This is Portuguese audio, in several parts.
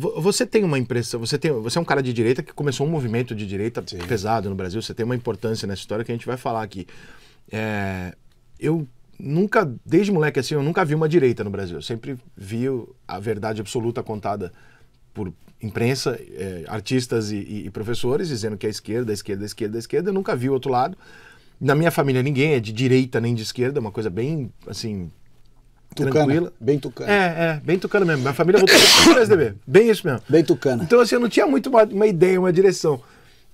Você tem uma impressão, você, tem, você é um cara de direita que começou um movimento de direita Sim. pesado no Brasil, você tem uma importância nessa história que a gente vai falar aqui. É, eu nunca, desde moleque assim, eu nunca vi uma direita no Brasil. Eu sempre vi a verdade absoluta contada por imprensa, é, artistas e, e, professores dizendo que é esquerda, esquerda, esquerda, esquerda. Eu nunca vi o outro lado. Na minha família ninguém é de direita nem de esquerda, é uma coisa bem assim tucana, tranquila. Bem tucana. É, é, bem tucana mesmo. Minha família voltou para o SDB. Bem isso mesmo. Bem tucana. Então, assim, eu não tinha muito uma, uma ideia, uma direção.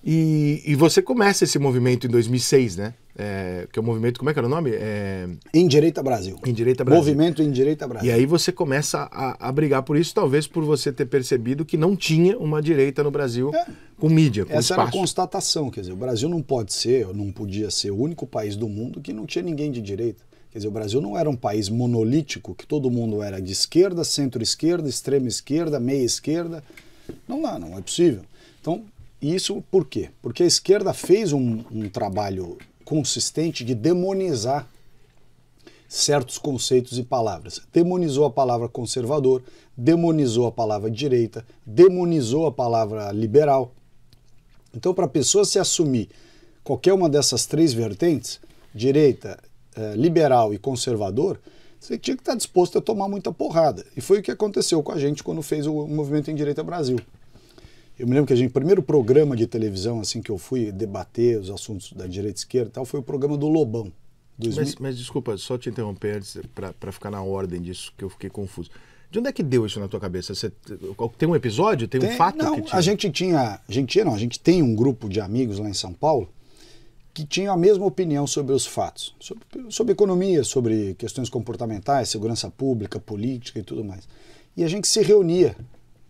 E, e, você começa esse movimento em 2006, né? É, que é o movimento, como é que era o nome? É... Indireita Brasil. Indireita Brasil. Movimento Indireita Brasil. E aí você começa a, a, brigar por isso, talvez por você ter percebido que não tinha uma direita no Brasil é. com mídia, com Essa espaço. era a constatação, quer dizer, o Brasil não pode ser, não podia ser o único país do mundo que não tinha ninguém de direita. Quer dizer, o Brasil não era um país monolítico, que todo mundo era de esquerda, centro-esquerda, extrema esquerda, meia esquerda. Não dá, não é possível. Então, isso por quê? Porque a esquerda fez um, um trabalho consistente de demonizar certos conceitos e palavras. Demonizou a palavra conservador, demonizou a palavra direita, demonizou a palavra liberal. Então, para a pessoa se assumir qualquer uma dessas três vertentes, direita, eh, liberal e conservador, você tinha que estar disposto a tomar muita porrada. E foi o que aconteceu com a gente quando fez o Movimento em Direita Brasil. Eu me lembro que a gente, o primeiro programa de televisão assim que eu fui debater os assuntos da direita e esquerda tal, foi o programa do Lobão. Mas, mas, desculpa, só te interromper para ficar na ordem disso, que eu fiquei confuso. De onde é que deu isso na tua cabeça? Você, tem um episódio? Tem, tem um fato? Não, que a gente tinha. A gente não, a gente tem um grupo de amigos lá em São Paulo que tinham a mesma opinião sobre os fatos, sobre, sobre, economia, sobre questões comportamentais, segurança pública, política e tudo mais. E a gente se reunia,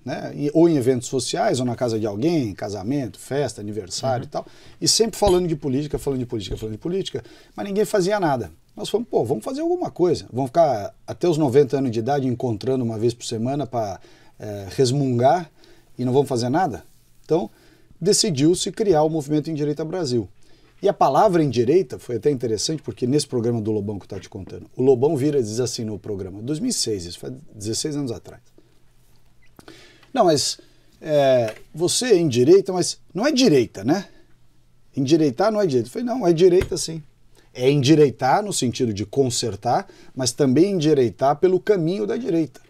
né, ou em eventos sociais, ou na casa de alguém, casamento, festa, aniversário uhum. e tal, e sempre falando de política, falando de política, falando de política, mas ninguém fazia nada. Nós falamos, pô, vamos fazer alguma coisa. Vamos ficar até os 90 anos de idade encontrando uma vez por semana para é, eh, resmungar e não vamos fazer nada? Então, decidiu-se criar o Movimento Indireita Brasil. E a palavra endireita foi até interessante, porque nesse programa do Lobão que eu estou te contando, o Lobão vira e diz assim no programa, 2006, isso foi 16 anos atrás. Não, mas é, você é endireita, mas não é direita, né? Endireitar não é direita. Eu falei, não, é direita sim. É endireitar no sentido de consertar, mas também endireitar pelo caminho da direita.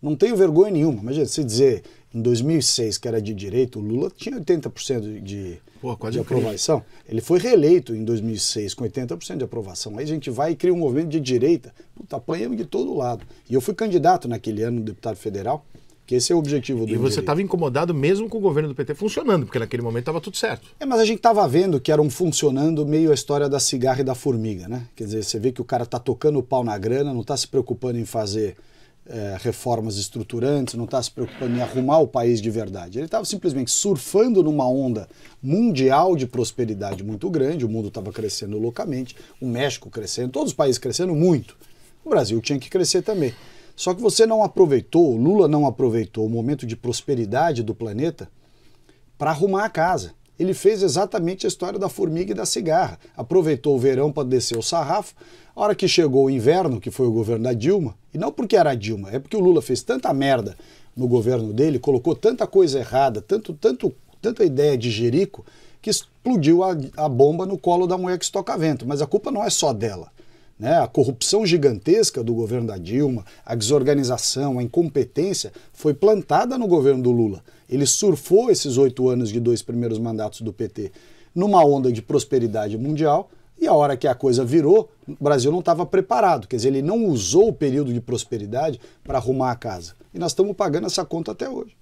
Não tenho vergonha nenhuma. Imagina, se dizer em 2006, que era de direito, o Lula tinha 80% de, Pô, de aprovação. Ele foi reeleito em 2006 com 80% de aprovação. Aí a gente vai e cria um movimento de direita. Puta, apanhamos de todo lado. E eu fui candidato naquele ano, deputado federal, que esse é o objetivo do E você estava incomodado mesmo com o governo do PT funcionando, porque naquele momento estava tudo certo. É, mas a gente estava vendo que era um funcionando meio a história da cigarra e da formiga, né? Quer dizer, você vê que o cara está tocando o pau na grana, não está se preocupando em fazer é, reformas estruturantes, não está se preocupando em arrumar o país de verdade. Ele estava simplesmente surfando numa onda mundial de prosperidade muito grande, o mundo estava crescendo loucamente, o México crescendo, todos os países crescendo muito. O Brasil tinha que crescer também. Só que você não aproveitou, Lula não aproveitou o momento de prosperidade do planeta para arrumar a casa ele fez exatamente a história da formiga e da cigarra. Aproveitou o verão para descer o sarrafo. A hora que chegou o inverno, que foi o governo da Dilma, e não porque era a Dilma, é porque o Lula fez tanta merda no governo dele, colocou tanta coisa errada, tanto, tanto, tanta ideia de jerico, que explodiu a, a bomba no colo da mulher que estoca vento. Mas a culpa não é só dela. Né? A corrupção gigantesca do governo da Dilma, a desorganização, a incompetência foi plantada no governo do Lula. Ele surfou esses oito anos de dois primeiros mandatos do PT numa onda de prosperidade mundial. E a hora que a coisa virou, o Brasil não estava preparado. Quer dizer, ele não usou o período de prosperidade para arrumar a casa. E nós estamos pagando essa conta até hoje.